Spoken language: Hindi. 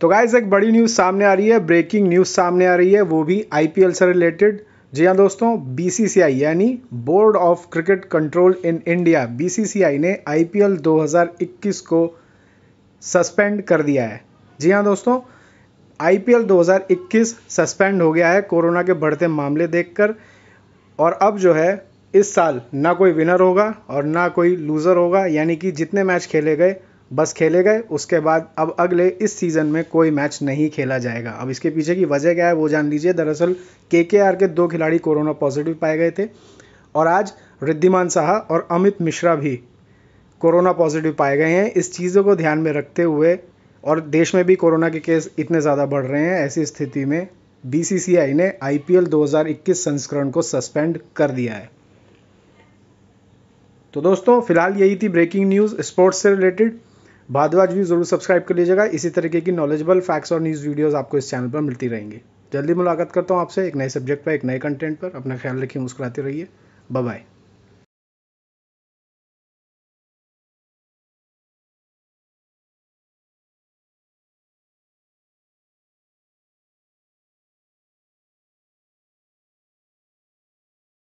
तो गाइज एक बड़ी न्यूज़ सामने आ रही है ब्रेकिंग न्यूज़ सामने आ रही है वो भी आई से रिलेटेड जी हाँ दोस्तों बी यानी board of cricket control in India B ने आई 2021 को सस्पेंड कर दिया है जी हाँ दोस्तों आई 2021 सस्पेंड हो गया है कोरोना के बढ़ते मामले देखकर और अब जो है इस साल ना कोई विनर होगा और ना कोई लूज़र होगा यानी कि जितने मैच खेले गए बस खेले गए उसके बाद अब अगले इस सीज़न में कोई मैच नहीं खेला जाएगा अब इसके पीछे की वजह क्या है वो जान लीजिए दरअसल के के आर के दो खिलाड़ी कोरोना पॉजिटिव पाए गए थे और आज रिद्धिमान साहा और अमित मिश्रा भी कोरोना पॉजिटिव पाए गए हैं इस चीज़ों को ध्यान में रखते हुए और देश में भी कोरोना के केस इतने ज़्यादा बढ़ रहे हैं ऐसी स्थिति में बी ने आई 2021 संस्करण को सस्पेंड कर दिया है तो दोस्तों फिलहाल यही थी ब्रेकिंग न्यूज़ स्पोर्ट्स से रिलेटेड भारद्वाज भी जरूर सब्सक्राइब कर लीजिएगा इसी तरीके की नॉलेजेबल फैक्ट्स और न्यूज़ वीडियोस आपको इस चैनल पर मिलती रहेंगी जल्दी मुलाकात करता हूँ आपसे एक नए सब्जेक्ट पर एक नए कंटेंट पर अपना ख्याल रखिए मुस्कुराते रहिए बाय